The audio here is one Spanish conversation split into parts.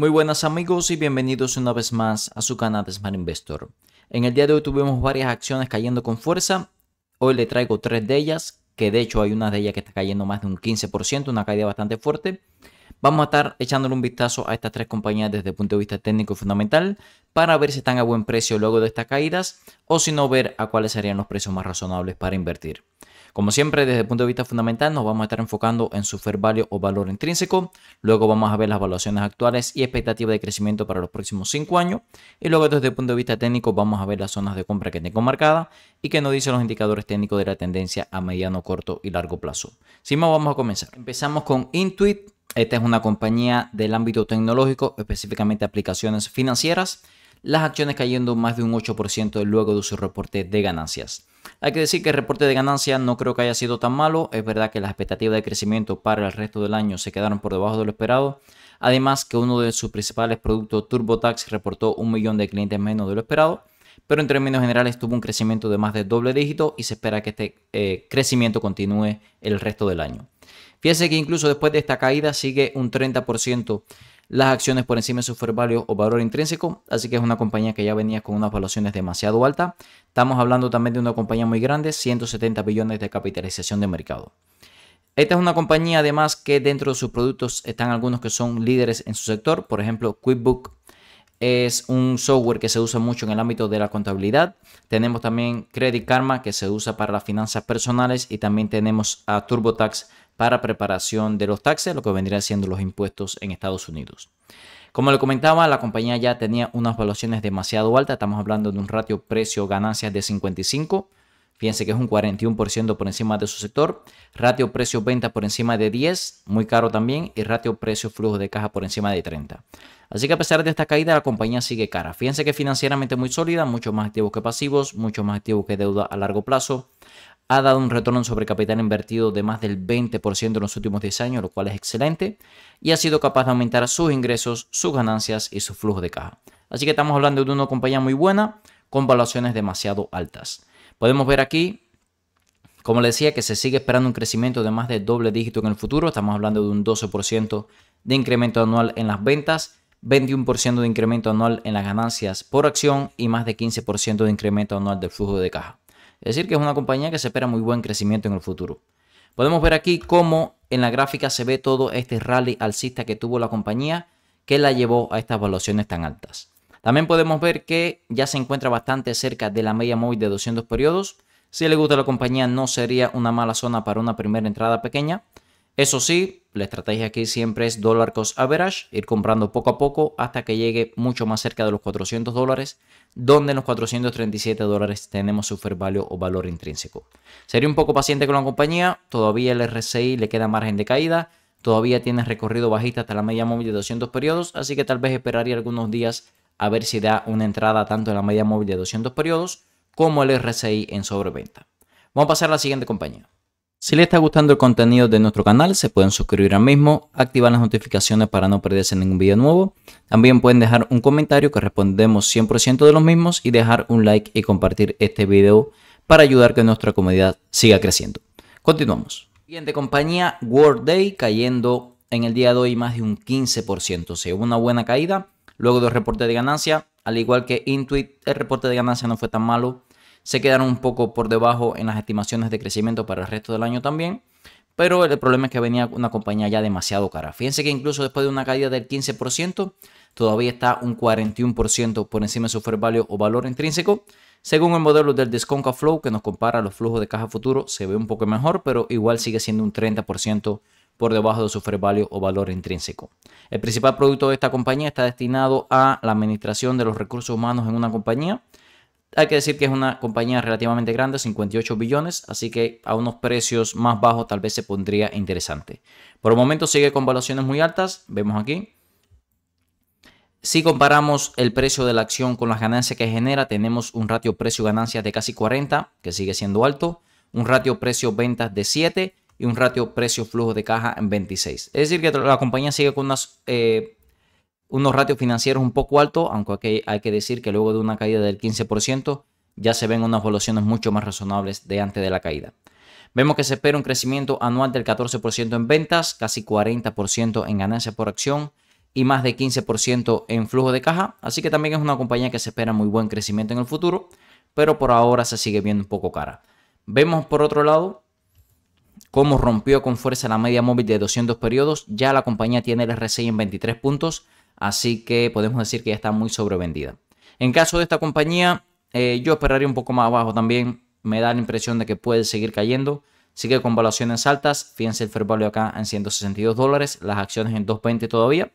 Muy buenas amigos y bienvenidos una vez más a su canal de Smart Investor. En el día de hoy tuvimos varias acciones cayendo con fuerza. Hoy le traigo tres de ellas, que de hecho hay una de ellas que está cayendo más de un 15%, una caída bastante fuerte. Vamos a estar echándole un vistazo a estas tres compañías desde el punto de vista técnico y fundamental para ver si están a buen precio luego de estas caídas o si no ver a cuáles serían los precios más razonables para invertir. Como siempre, desde el punto de vista fundamental, nos vamos a estar enfocando en su fair value o valor intrínseco. Luego vamos a ver las evaluaciones actuales y expectativas de crecimiento para los próximos 5 años. Y luego, desde el punto de vista técnico, vamos a ver las zonas de compra que tengo marcada y que nos dicen los indicadores técnicos de la tendencia a mediano, corto y largo plazo. Sin más, vamos a comenzar. Empezamos con Intuit. Esta es una compañía del ámbito tecnológico, específicamente aplicaciones financieras. Las acciones cayendo más de un 8% luego de su reporte de ganancias. Hay que decir que el reporte de ganancia no creo que haya sido tan malo. Es verdad que las expectativas de crecimiento para el resto del año se quedaron por debajo de lo esperado. Además que uno de sus principales productos, TurboTax, reportó un millón de clientes menos de lo esperado. Pero en términos generales tuvo un crecimiento de más de doble dígito y se espera que este eh, crecimiento continúe el resto del año. Fíjense que incluso después de esta caída sigue un 30% las acciones por encima de su fair value o valor intrínseco, así que es una compañía que ya venía con unas valuaciones demasiado altas. Estamos hablando también de una compañía muy grande, 170 billones de capitalización de mercado. Esta es una compañía además que dentro de sus productos están algunos que son líderes en su sector, por ejemplo QuickBook es un software que se usa mucho en el ámbito de la contabilidad. Tenemos también Credit Karma que se usa para las finanzas personales y también tenemos a TurboTax para preparación de los taxes, lo que vendría siendo los impuestos en Estados Unidos. Como le comentaba, la compañía ya tenía unas valuaciones demasiado altas, estamos hablando de un ratio precio-ganancias de 55, fíjense que es un 41% por encima de su sector, ratio precio-venta por encima de 10, muy caro también, y ratio precio-flujo de caja por encima de 30. Así que a pesar de esta caída, la compañía sigue cara. Fíjense que financieramente muy sólida, mucho más activos que pasivos, mucho más activos que deuda a largo plazo ha dado un retorno sobre capital invertido de más del 20% en los últimos 10 años, lo cual es excelente, y ha sido capaz de aumentar sus ingresos, sus ganancias y su flujo de caja. Así que estamos hablando de una compañía muy buena con valuaciones demasiado altas. Podemos ver aquí como les decía, que se sigue esperando un crecimiento de más de doble dígito en el futuro. Estamos hablando de un 12% de incremento anual en las ventas, 21% de incremento anual en las ganancias por acción y más de 15% de incremento anual del flujo de caja. Es decir, que es una compañía que se espera muy buen crecimiento en el futuro. Podemos ver aquí cómo en la gráfica se ve todo este rally alcista que tuvo la compañía que la llevó a estas valuaciones tan altas. También podemos ver que ya se encuentra bastante cerca de la media móvil de 200 periodos. Si le gusta la compañía no sería una mala zona para una primera entrada pequeña. Eso sí, la estrategia aquí siempre es dólar cost average, ir comprando poco a poco hasta que llegue mucho más cerca de los 400 dólares, donde en los 437 dólares tenemos su value o valor intrínseco. Sería un poco paciente con la compañía, todavía el RSI le queda margen de caída, todavía tiene recorrido bajista hasta la media móvil de 200 periodos, así que tal vez esperaría algunos días a ver si da una entrada tanto en la media móvil de 200 periodos como el RSI en sobreventa. Vamos a pasar a la siguiente compañía. Si les está gustando el contenido de nuestro canal, se pueden suscribir al mismo, activar las notificaciones para no perderse ningún video nuevo. También pueden dejar un comentario que respondemos 100% de los mismos y dejar un like y compartir este video para ayudar que nuestra comunidad siga creciendo. Continuamos. Siguiente compañía, Day cayendo en el día de hoy más de un 15%. O sea, una buena caída luego del reporte de ganancia, al igual que Intuit, el reporte de ganancia no fue tan malo se quedaron un poco por debajo en las estimaciones de crecimiento para el resto del año también. Pero el problema es que venía una compañía ya demasiado cara. Fíjense que incluso después de una caída del 15%, todavía está un 41% por encima de su fair value o valor intrínseco. Según el modelo del Desconca Flow, que nos compara los flujos de caja futuro, se ve un poco mejor, pero igual sigue siendo un 30% por debajo de su fair value o valor intrínseco. El principal producto de esta compañía está destinado a la administración de los recursos humanos en una compañía hay que decir que es una compañía relativamente grande, 58 billones, así que a unos precios más bajos tal vez se pondría interesante. Por el momento sigue con valuaciones muy altas, vemos aquí. Si comparamos el precio de la acción con las ganancias que genera, tenemos un ratio precio-ganancias de casi 40, que sigue siendo alto, un ratio precio-ventas de 7 y un ratio precio-flujo de caja en 26. Es decir, que la compañía sigue con unas eh, unos ratios financieros un poco altos, aunque hay que decir que luego de una caída del 15% ya se ven unas evoluciones mucho más razonables de antes de la caída. Vemos que se espera un crecimiento anual del 14% en ventas, casi 40% en ganancias por acción y más de 15% en flujo de caja, así que también es una compañía que se espera muy buen crecimiento en el futuro, pero por ahora se sigue viendo un poco cara. Vemos por otro lado cómo rompió con fuerza la media móvil de 200 periodos, ya la compañía tiene el RSI en 23 puntos, así que podemos decir que ya está muy sobrevendida. En caso de esta compañía, eh, yo esperaría un poco más abajo también, me da la impresión de que puede seguir cayendo, sigue con valuaciones altas, fíjense el fair value acá en 162 dólares, las acciones en 220 todavía.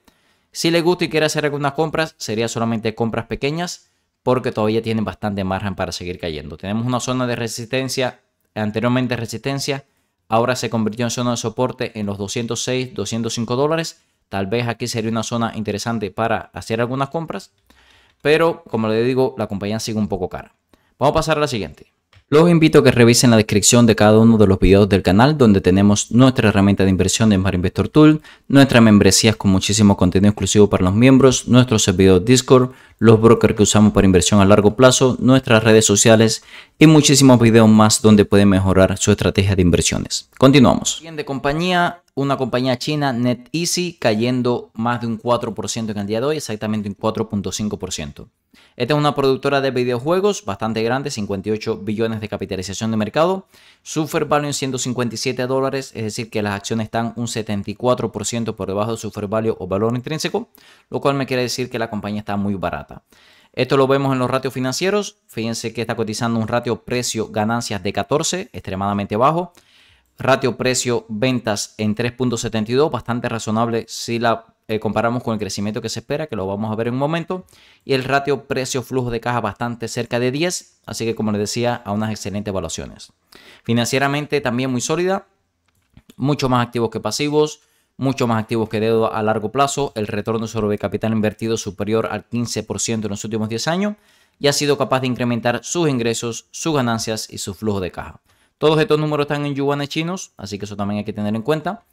Si le gusta y quiere hacer algunas compras, sería solamente compras pequeñas, porque todavía tienen bastante margen para seguir cayendo. Tenemos una zona de resistencia, anteriormente resistencia, ahora se convirtió en zona de soporte en los 206, 205 dólares Tal vez aquí sería una zona interesante para hacer algunas compras, pero como le digo, la compañía sigue un poco cara. Vamos a pasar a la siguiente. Los invito a que revisen la descripción de cada uno de los videos del canal donde tenemos nuestra herramienta de inversión de Smart Investor Tool, nuestras membresías con muchísimo contenido exclusivo para los miembros, nuestro servidor Discord, los brokers que usamos para inversión a largo plazo, nuestras redes sociales y muchísimos videos más donde pueden mejorar su estrategia de inversiones. Continuamos. Bien compañía, una compañía china, NetEasy, cayendo más de un 4% en el día de hoy, exactamente un 4.5%. Esta es una productora de videojuegos bastante grande, 58 billones de capitalización de mercado, su value en 157 dólares, es decir que las acciones están un 74% por debajo de su fair value o valor intrínseco, lo cual me quiere decir que la compañía está muy barata. Esto lo vemos en los ratios financieros, fíjense que está cotizando un ratio precio-ganancias de 14, extremadamente bajo, ratio precio-ventas en 3.72, bastante razonable si la eh, comparamos con el crecimiento que se espera, que lo vamos a ver en un momento, y el ratio precio-flujo de caja bastante cerca de 10, así que como les decía, a unas excelentes evaluaciones Financieramente también muy sólida, mucho más activos que pasivos, mucho más activos que deuda a largo plazo, el retorno sobre capital invertido superior al 15% en los últimos 10 años, y ha sido capaz de incrementar sus ingresos, sus ganancias y su flujo de caja. Todos estos números están en yuanes chinos, así que eso también hay que tener en cuenta.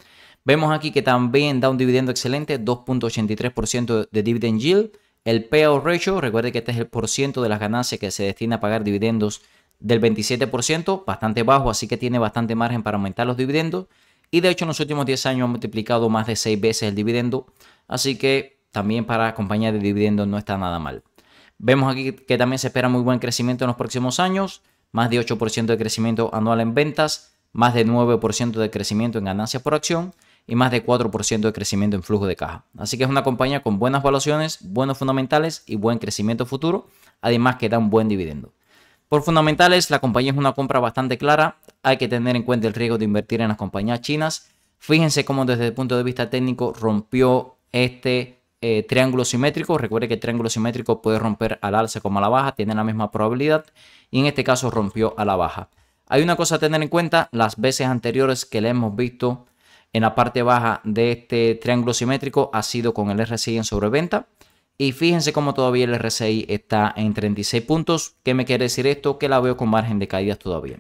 Vemos aquí que también da un dividendo excelente, 2.83% de dividend yield. El payout ratio, recuerde que este es el por de las ganancias que se destina a pagar dividendos del 27%, bastante bajo, así que tiene bastante margen para aumentar los dividendos. Y de hecho en los últimos 10 años ha multiplicado más de 6 veces el dividendo, así que también para compañía de dividendos no está nada mal. Vemos aquí que también se espera muy buen crecimiento en los próximos años, más de 8% de crecimiento anual en ventas, más de 9% de crecimiento en ganancias por acción y más de 4% de crecimiento en flujo de caja. Así que es una compañía con buenas valuaciones, buenos fundamentales y buen crecimiento futuro, además que da un buen dividendo. Por fundamentales, la compañía es una compra bastante clara, hay que tener en cuenta el riesgo de invertir en las compañías chinas. Fíjense cómo desde el punto de vista técnico rompió este eh, triángulo simétrico. Recuerde que el triángulo simétrico puede romper al alza como a la baja, tiene la misma probabilidad y en este caso rompió a la baja. Hay una cosa a tener en cuenta, las veces anteriores que le hemos visto en la parte baja de este triángulo simétrico ha sido con el RSI en sobreventa. Y fíjense cómo todavía el RSI está en 36 puntos. ¿Qué me quiere decir esto? Que la veo con margen de caídas todavía.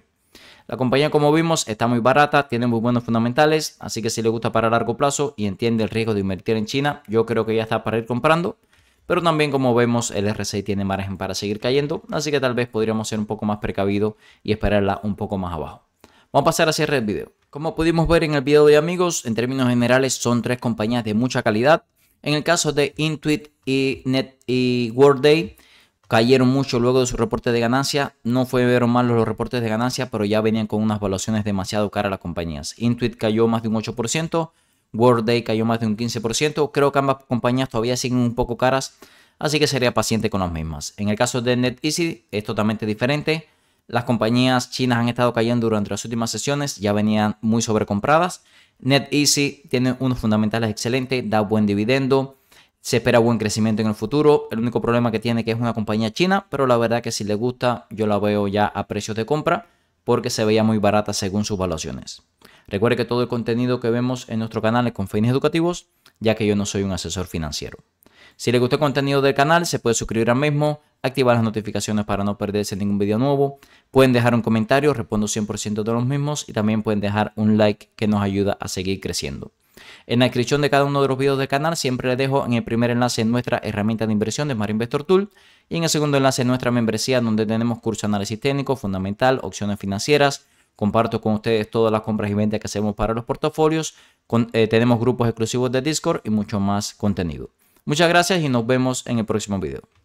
La compañía, como vimos, está muy barata, tiene muy buenos fundamentales, así que si le gusta para largo plazo y entiende el riesgo de invertir en China, yo creo que ya está para ir comprando. Pero también, como vemos, el RSI tiene margen para seguir cayendo, así que tal vez podríamos ser un poco más precavidos y esperarla un poco más abajo. Vamos a pasar a cierre el video. Como pudimos ver en el video de amigos, en términos generales son tres compañías de mucha calidad. En el caso de Intuit y, Net y cayeron mucho luego de su reporte de ganancia. No fueron malos los reportes de ganancia, pero ya venían con unas valuaciones demasiado caras las compañías. Intuit cayó más de un 8%, wordday cayó más de un 15%. Creo que ambas compañías todavía siguen un poco caras, así que sería paciente con las mismas. En el caso de NetEasy es totalmente diferente. Las compañías chinas han estado cayendo durante las últimas sesiones, ya venían muy sobrecompradas. NetEasy tiene unos fundamentales excelentes, da buen dividendo, se espera buen crecimiento en el futuro. El único problema que tiene que es una compañía china, pero la verdad que si le gusta, yo la veo ya a precios de compra porque se veía muy barata según sus valuaciones. Recuerde que todo el contenido que vemos en nuestro canal es con fines educativos, ya que yo no soy un asesor financiero. Si le gustó el contenido del canal, se puede suscribir al mismo, activar las notificaciones para no perderse ningún video nuevo. Pueden dejar un comentario, respondo 100% de los mismos y también pueden dejar un like que nos ayuda a seguir creciendo. En la descripción de cada uno de los videos del canal siempre les dejo en el primer enlace nuestra herramienta de inversión de Smart Investor Tool y en el segundo enlace nuestra membresía donde tenemos curso de análisis técnico, fundamental, opciones financieras. Comparto con ustedes todas las compras y ventas que hacemos para los portafolios. Eh, tenemos grupos exclusivos de Discord y mucho más contenido. Muchas gracias y nos vemos en el próximo video.